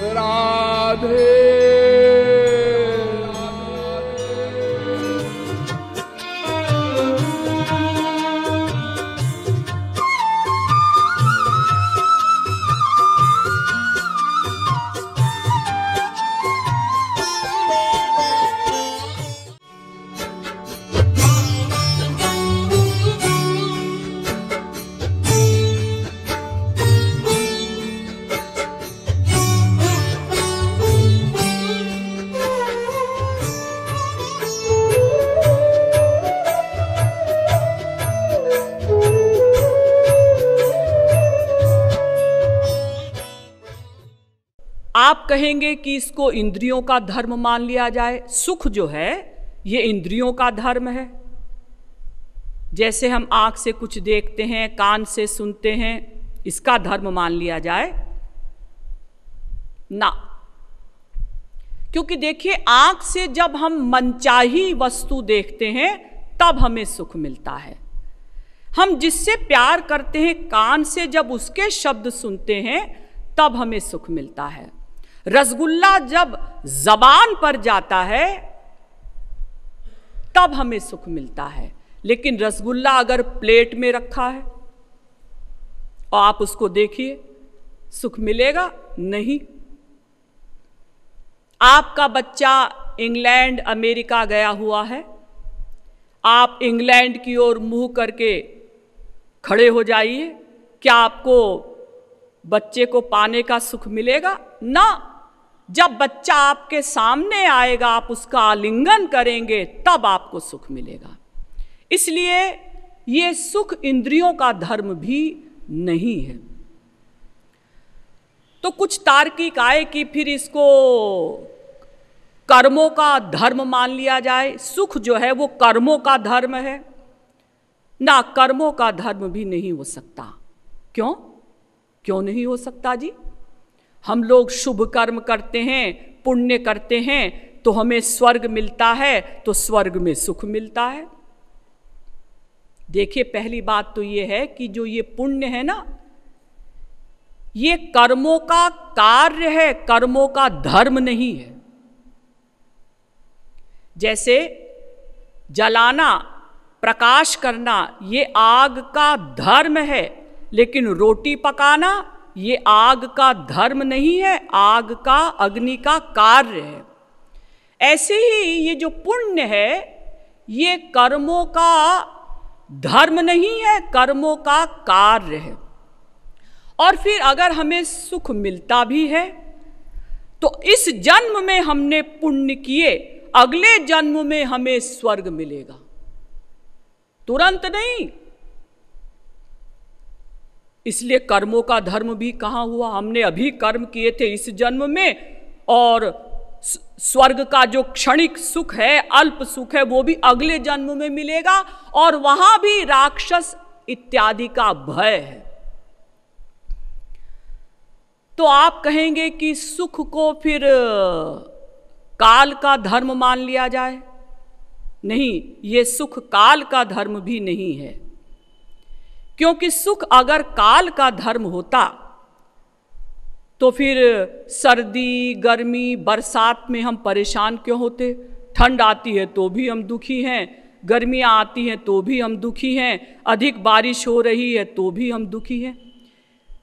राधे कहेंगे कि इसको इंद्रियों का धर्म मान लिया जाए सुख जो है ये इंद्रियों का धर्म है जैसे हम आँख से कुछ देखते हैं कान से सुनते हैं इसका धर्म मान लिया जाए ना क्योंकि देखिए आँख से जब हम मनचाही वस्तु देखते हैं तब हमें सुख मिलता है हम जिससे प्यार करते हैं कान से जब उसके शब्द सुनते हैं तब हमें सुख मिलता है रसगुल्ला जब जबान पर जाता है तब हमें सुख मिलता है लेकिन रसगुल्ला अगर प्लेट में रखा है और आप उसको देखिए सुख मिलेगा नहीं आपका बच्चा इंग्लैंड अमेरिका गया हुआ है आप इंग्लैंड की ओर मुंह करके खड़े हो जाइए क्या आपको बच्चे को पाने का सुख मिलेगा ना जब बच्चा आपके सामने आएगा आप उसका आलिंगन करेंगे तब आपको सुख मिलेगा इसलिए ये सुख इंद्रियों का धर्म भी नहीं है तो कुछ तार्किक आए कि फिर इसको कर्मों का धर्म मान लिया जाए सुख जो है वो कर्मों का धर्म है ना कर्मों का धर्म भी नहीं हो सकता क्यों क्यों नहीं हो सकता जी हम लोग शुभ कर्म करते हैं पुण्य करते हैं तो हमें स्वर्ग मिलता है तो स्वर्ग में सुख मिलता है देखिए पहली बात तो ये है कि जो ये पुण्य है ना ये कर्मों का कार्य है कर्मों का धर्म नहीं है जैसे जलाना प्रकाश करना ये आग का धर्म है लेकिन रोटी पकाना ये आग का धर्म नहीं है आग का अग्नि का कार्य है ऐसे ही ये जो पुण्य है ये कर्मों का धर्म नहीं है कर्मों का कार्य है और फिर अगर हमें सुख मिलता भी है तो इस जन्म में हमने पुण्य किए अगले जन्म में हमें स्वर्ग मिलेगा तुरंत नहीं इसलिए कर्मों का धर्म भी कहाँ हुआ हमने अभी कर्म किए थे इस जन्म में और स्वर्ग का जो क्षणिक सुख है अल्प सुख है वो भी अगले जन्म में मिलेगा और वहां भी राक्षस इत्यादि का भय है तो आप कहेंगे कि सुख को फिर काल का धर्म मान लिया जाए नहीं ये सुख काल का धर्म भी नहीं है क्योंकि सुख अगर काल का धर्म होता तो फिर सर्दी गर्मी बरसात में हम परेशान क्यों होते ठंड आती है तो भी हम दुखी हैं गर्मियाँ आती हैं तो भी हम दुखी हैं अधिक बारिश हो रही है तो भी हम दुखी हैं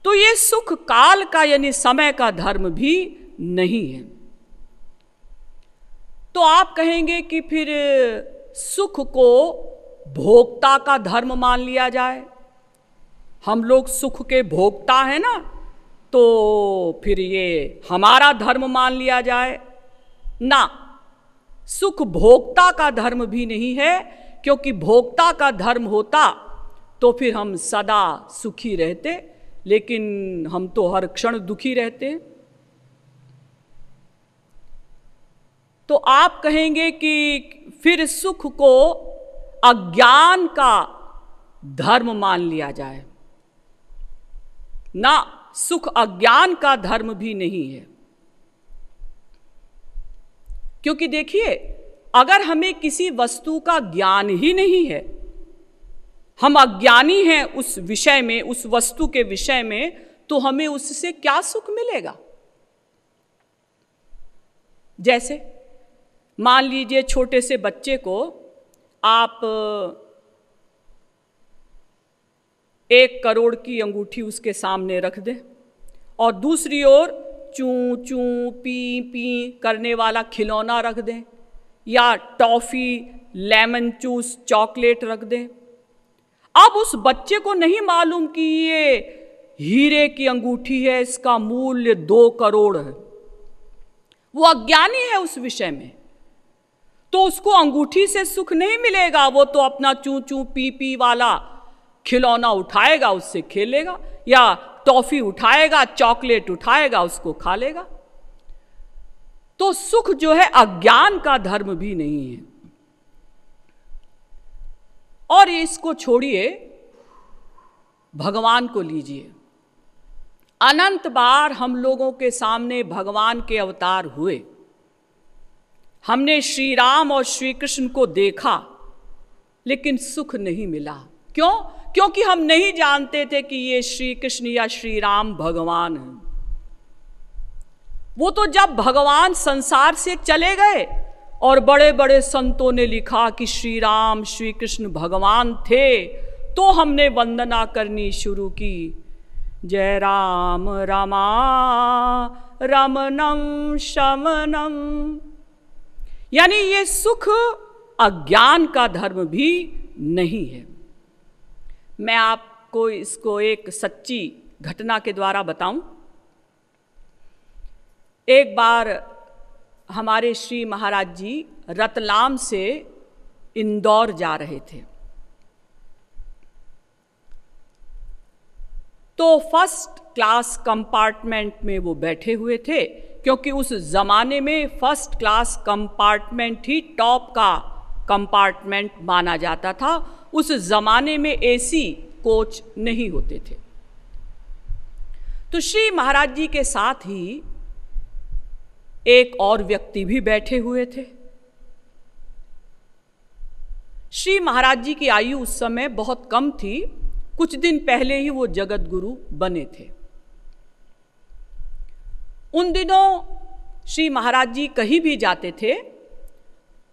तो ये सुख काल का यानी समय का धर्म भी नहीं है तो आप कहेंगे कि फिर सुख को भोक्ता का धर्म मान लिया जाए हम लोग सुख के भोगता है ना तो फिर ये हमारा धर्म मान लिया जाए ना सुख भोगता का धर्म भी नहीं है क्योंकि भोक्ता का धर्म होता तो फिर हम सदा सुखी रहते लेकिन हम तो हर क्षण दुखी रहते हैं तो आप कहेंगे कि फिर सुख को अज्ञान का धर्म मान लिया जाए ना सुख अज्ञान का धर्म भी नहीं है क्योंकि देखिए अगर हमें किसी वस्तु का ज्ञान ही नहीं है हम अज्ञानी हैं उस विषय में उस वस्तु के विषय में तो हमें उससे क्या सुख मिलेगा जैसे मान लीजिए छोटे से बच्चे को आप एक करोड़ की अंगूठी उसके सामने रख दें और दूसरी ओर चू चू पी पी करने वाला खिलौना रख दें या टॉफ़ी लेमन जूस चॉकलेट रख दें अब उस बच्चे को नहीं मालूम कि ये हीरे की अंगूठी है इसका मूल्य दो करोड़ है वो अज्ञानी है उस विषय में तो उसको अंगूठी से सुख नहीं मिलेगा वो तो अपना चू चू पी पी वाला खिलौना उठाएगा उससे खेलेगा या टॉफी उठाएगा चॉकलेट उठाएगा उसको खा लेगा तो सुख जो है अज्ञान का धर्म भी नहीं है और इसको छोड़िए भगवान को लीजिए अनंत बार हम लोगों के सामने भगवान के अवतार हुए हमने श्री राम और श्री कृष्ण को देखा लेकिन सुख नहीं मिला क्यों क्योंकि हम नहीं जानते थे कि ये श्री कृष्ण या श्री राम भगवान हैं वो तो जब भगवान संसार से चले गए और बड़े बड़े संतों ने लिखा कि श्री राम श्री कृष्ण भगवान थे तो हमने वंदना करनी शुरू की जय राम रमा रमनम शमनम यानी ये सुख अज्ञान का धर्म भी नहीं है मैं आपको इसको एक सच्ची घटना के द्वारा बताऊं एक बार हमारे श्री महाराज जी रतलाम से इंदौर जा रहे थे तो फर्स्ट क्लास कंपार्टमेंट में वो बैठे हुए थे क्योंकि उस ज़माने में फर्स्ट क्लास कंपार्टमेंट ही टॉप का कंपार्टमेंट माना जाता था उस ज़माने में ऐसी कोच नहीं होते थे तो श्री महाराज जी के साथ ही एक और व्यक्ति भी बैठे हुए थे श्री महाराज जी की आयु उस समय बहुत कम थी कुछ दिन पहले ही वो जगत गुरु बने थे उन दिनों श्री महाराज जी कहीं भी जाते थे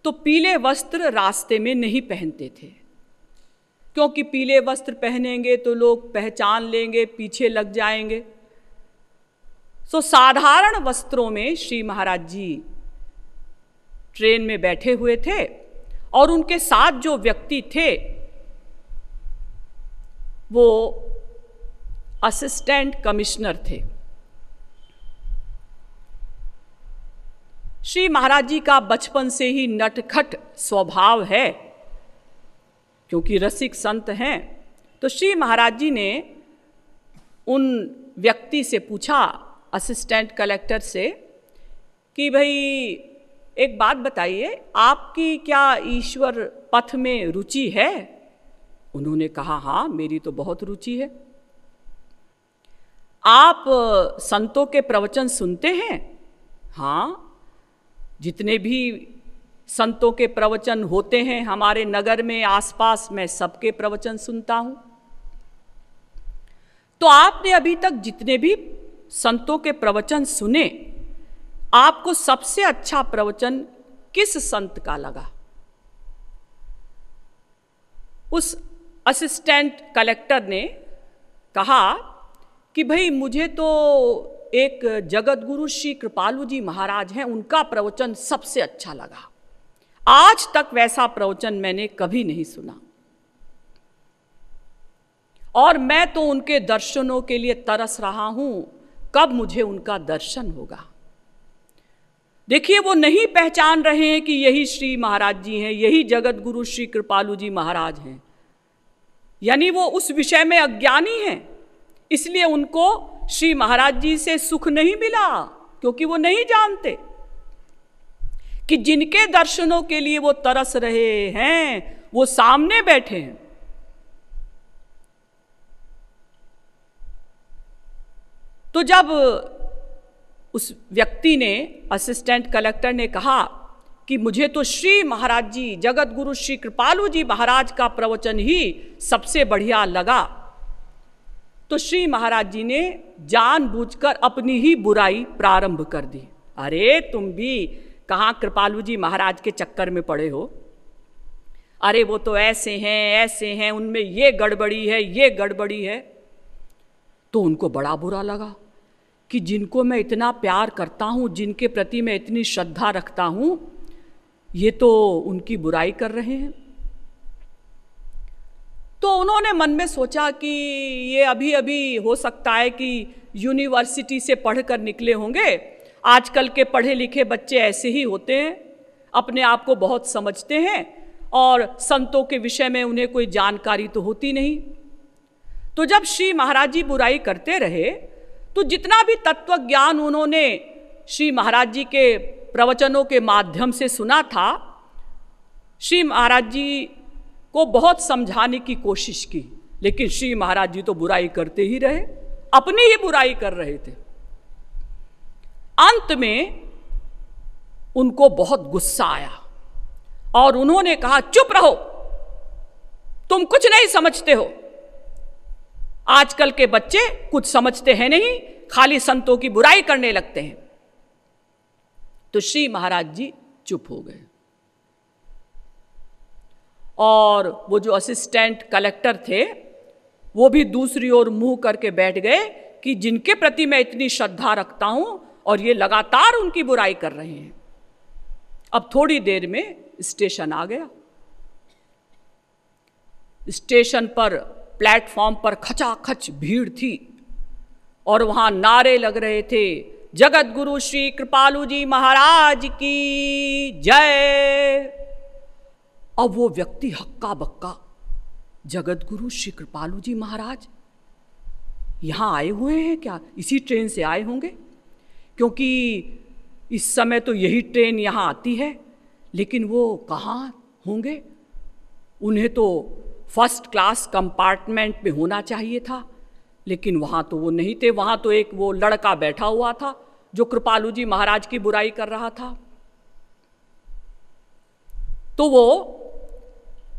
तो पीले वस्त्र रास्ते में नहीं पहनते थे क्योंकि पीले वस्त्र पहनेंगे तो लोग पहचान लेंगे पीछे लग जाएंगे सो साधारण वस्त्रों में श्री महाराज जी ट्रेन में बैठे हुए थे और उनके साथ जो व्यक्ति थे वो असिस्टेंट कमिश्नर थे श्री महाराज जी का बचपन से ही नटखट स्वभाव है क्योंकि रसिक संत हैं तो श्री महाराज जी ने उन व्यक्ति से पूछा असिस्टेंट कलेक्टर से कि भाई एक बात बताइए आपकी क्या ईश्वर पथ में रुचि है उन्होंने कहा हाँ मेरी तो बहुत रुचि है आप संतों के प्रवचन सुनते हैं हाँ जितने भी संतों के प्रवचन होते हैं हमारे नगर में आसपास मैं सबके प्रवचन सुनता हूं तो आपने अभी तक जितने भी संतों के प्रवचन सुने आपको सबसे अच्छा प्रवचन किस संत का लगा उस असिस्टेंट कलेक्टर ने कहा कि भाई मुझे तो एक जगत गुरु श्री कृपालू जी महाराज हैं उनका प्रवचन सबसे अच्छा लगा आज तक वैसा प्रवचन मैंने कभी नहीं सुना और मैं तो उनके दर्शनों के लिए तरस रहा हूं कब मुझे उनका दर्शन होगा देखिए वो नहीं पहचान रहे हैं कि यही श्री महाराज जी हैं यही जगत गुरु श्री कृपालू जी महाराज हैं यानी वो उस विषय में अज्ञानी हैं इसलिए उनको श्री महाराज जी से सुख नहीं मिला क्योंकि वो नहीं जानते कि जिनके दर्शनों के लिए वो तरस रहे हैं वो सामने बैठे हैं तो जब उस व्यक्ति ने असिस्टेंट कलेक्टर ने कहा कि मुझे तो श्री महाराज जी जगत गुरु श्री कृपालू जी महाराज का प्रवचन ही सबसे बढ़िया लगा तो श्री महाराज जी ने जानबूझकर अपनी ही बुराई प्रारंभ कर दी अरे तुम भी कहाँ कृपालू जी महाराज के चक्कर में पड़े हो अरे वो तो ऐसे हैं ऐसे हैं उनमें ये गड़बड़ी है ये गड़बड़ी है तो उनको बड़ा बुरा लगा कि जिनको मैं इतना प्यार करता हूँ जिनके प्रति मैं इतनी श्रद्धा रखता हूँ ये तो उनकी बुराई कर रहे हैं तो उन्होंने मन में सोचा कि ये अभी अभी हो सकता है कि यूनिवर्सिटी से पढ़ कर निकले होंगे आजकल के पढ़े लिखे बच्चे ऐसे ही होते हैं अपने आप को बहुत समझते हैं और संतों के विषय में उन्हें कोई जानकारी तो होती नहीं तो जब श्री महाराज जी बुराई करते रहे तो जितना भी तत्व ज्ञान उन्होंने श्री महाराज जी के प्रवचनों के माध्यम से सुना था श्री महाराज जी को बहुत समझाने की कोशिश की लेकिन श्री महाराज जी तो बुराई करते ही रहे अपनी ही बुराई कर रहे थे अंत में उनको बहुत गुस्सा आया और उन्होंने कहा चुप रहो तुम कुछ नहीं समझते हो आजकल के बच्चे कुछ समझते हैं नहीं खाली संतों की बुराई करने लगते हैं तो श्री महाराज जी चुप हो गए और वो जो असिस्टेंट कलेक्टर थे वो भी दूसरी ओर मुंह करके बैठ गए कि जिनके प्रति मैं इतनी श्रद्धा रखता हूं और ये लगातार उनकी बुराई कर रहे हैं अब थोड़ी देर में स्टेशन आ गया स्टेशन पर प्लेटफॉर्म पर खचाखच भीड़ थी और वहां नारे लग रहे थे जगत गुरु श्री कृपालू जी महाराज की जय अब वो व्यक्ति हक्का बक्का जगत गुरु श्री कृपालू जी महाराज यहां आए हुए हैं क्या इसी ट्रेन से आए होंगे क्योंकि इस समय तो यही ट्रेन यहाँ आती है लेकिन वो कहाँ होंगे उन्हें तो फर्स्ट क्लास कंपार्टमेंट में होना चाहिए था लेकिन वहाँ तो वो नहीं थे वहाँ तो एक वो लड़का बैठा हुआ था जो कृपालू जी महाराज की बुराई कर रहा था तो वो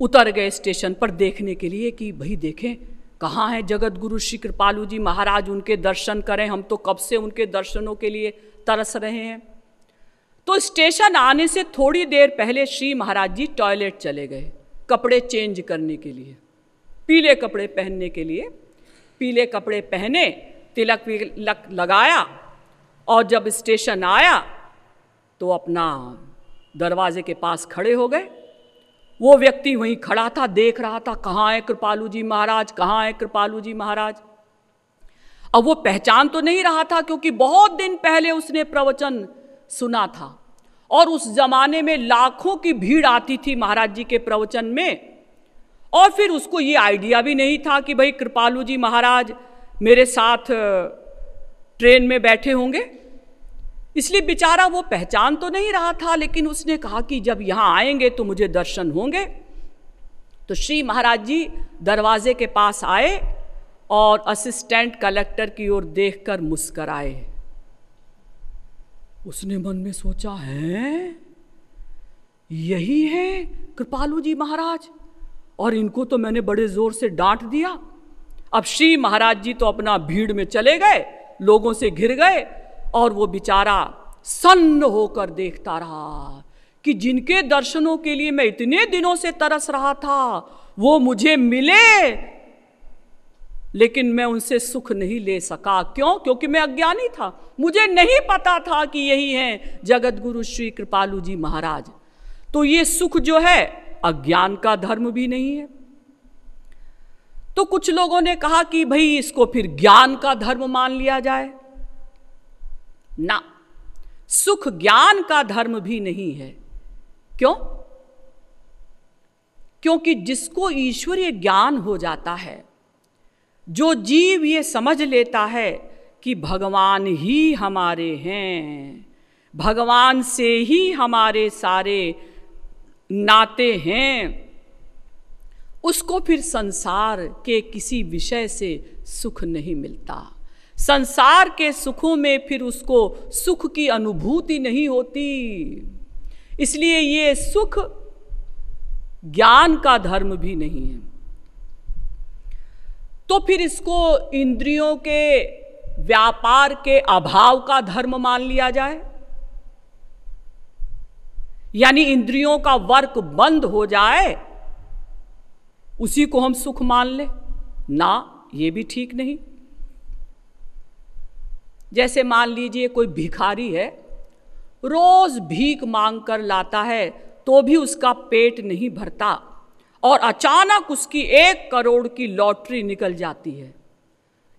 उतर गए स्टेशन पर देखने के लिए कि भाई देखें कहाँ हैं जगत गुरु श्री कृपालू जी महाराज उनके दर्शन करें हम तो कब से उनके दर्शनों के लिए तरस रहे हैं तो स्टेशन आने से थोड़ी देर पहले श्री महाराज जी टॉयलेट चले गए कपड़े चेंज करने के लिए पीले कपड़े पहनने के लिए पीले कपड़े पहने तिलक विलक लगाया और जब स्टेशन आया तो अपना दरवाजे के पास खड़े हो गए वो व्यक्ति वहीं खड़ा था देख रहा था कहाँ है कृपालू जी महाराज कहाँ है कृपालू जी महाराज अब वो पहचान तो नहीं रहा था क्योंकि बहुत दिन पहले उसने प्रवचन सुना था और उस जमाने में लाखों की भीड़ आती थी महाराज जी के प्रवचन में और फिर उसको ये आइडिया भी नहीं था कि भाई कृपालू जी महाराज मेरे साथ ट्रेन में बैठे होंगे इसलिए बेचारा वो पहचान तो नहीं रहा था लेकिन उसने कहा कि जब यहाँ आएंगे तो मुझे दर्शन होंगे तो श्री महाराज जी दरवाजे के पास आए और असिस्टेंट कलेक्टर की ओर देखकर मुस्कराए उसने मन में सोचा है यही है कृपालू जी महाराज और इनको तो मैंने बड़े जोर से डांट दिया अब श्री महाराज जी तो अपना भीड़ में चले गए लोगों से घिर गए और वो बेचारा सन्न होकर देखता रहा कि जिनके दर्शनों के लिए मैं इतने दिनों से तरस रहा था वो मुझे मिले लेकिन मैं उनसे सुख नहीं ले सका क्यों क्योंकि मैं अज्ञानी था मुझे नहीं पता था कि यही हैं जगत गुरु श्री कृपालू जी महाराज तो ये सुख जो है अज्ञान का धर्म भी नहीं है तो कुछ लोगों ने कहा कि भाई इसको फिर ज्ञान का धर्म मान लिया जाए ना सुख ज्ञान का धर्म भी नहीं है क्यों क्योंकि जिसको ईश्वरीय ज्ञान हो जाता है जो जीव ये समझ लेता है कि भगवान ही हमारे हैं भगवान से ही हमारे सारे नाते हैं उसको फिर संसार के किसी विषय से सुख नहीं मिलता संसार के सुखों में फिर उसको सुख की अनुभूति नहीं होती इसलिए ये सुख ज्ञान का धर्म भी नहीं है तो फिर इसको इंद्रियों के व्यापार के अभाव का धर्म मान लिया जाए यानी इंद्रियों का वर्क बंद हो जाए उसी को हम सुख मान ले ना ये भी ठीक नहीं जैसे मान लीजिए कोई भिखारी है रोज़ भीख मांग कर लाता है तो भी उसका पेट नहीं भरता और अचानक उसकी एक करोड़ की लॉटरी निकल जाती है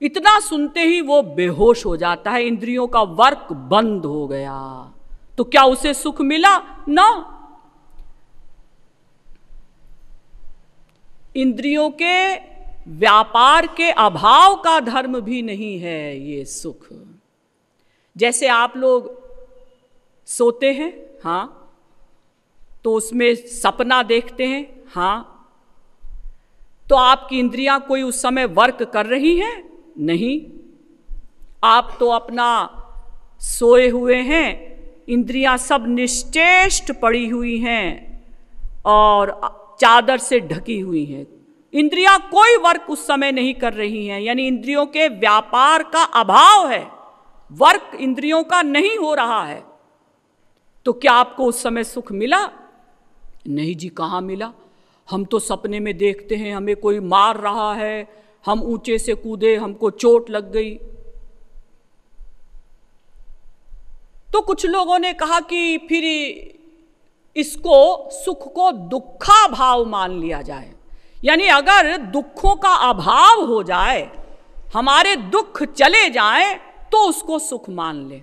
इतना सुनते ही वो बेहोश हो जाता है इंद्रियों का वर्क बंद हो गया तो क्या उसे सुख मिला ना इंद्रियों के व्यापार के अभाव का धर्म भी नहीं है ये सुख जैसे आप लोग सोते हैं हाँ तो उसमें सपना देखते हैं हाँ तो आपकी इंद्रियां कोई उस समय वर्क कर रही हैं नहीं आप तो अपना सोए हुए हैं इंद्रियां सब निश्चेष्ट पड़ी हुई हैं और चादर से ढकी हुई हैं इंद्रियां कोई वर्क उस समय नहीं कर रही हैं यानी इंद्रियों के व्यापार का अभाव है वर्क इंद्रियों का नहीं हो रहा है तो क्या आपको उस समय सुख मिला नहीं जी कहाँ मिला हम तो सपने में देखते हैं हमें कोई मार रहा है हम ऊंचे से कूदे हमको चोट लग गई तो कुछ लोगों ने कहा कि फिर इसको सुख को दुखा भाव मान लिया जाए यानी अगर दुखों का अभाव हो जाए हमारे दुख चले जाएं तो उसको सुख मान ले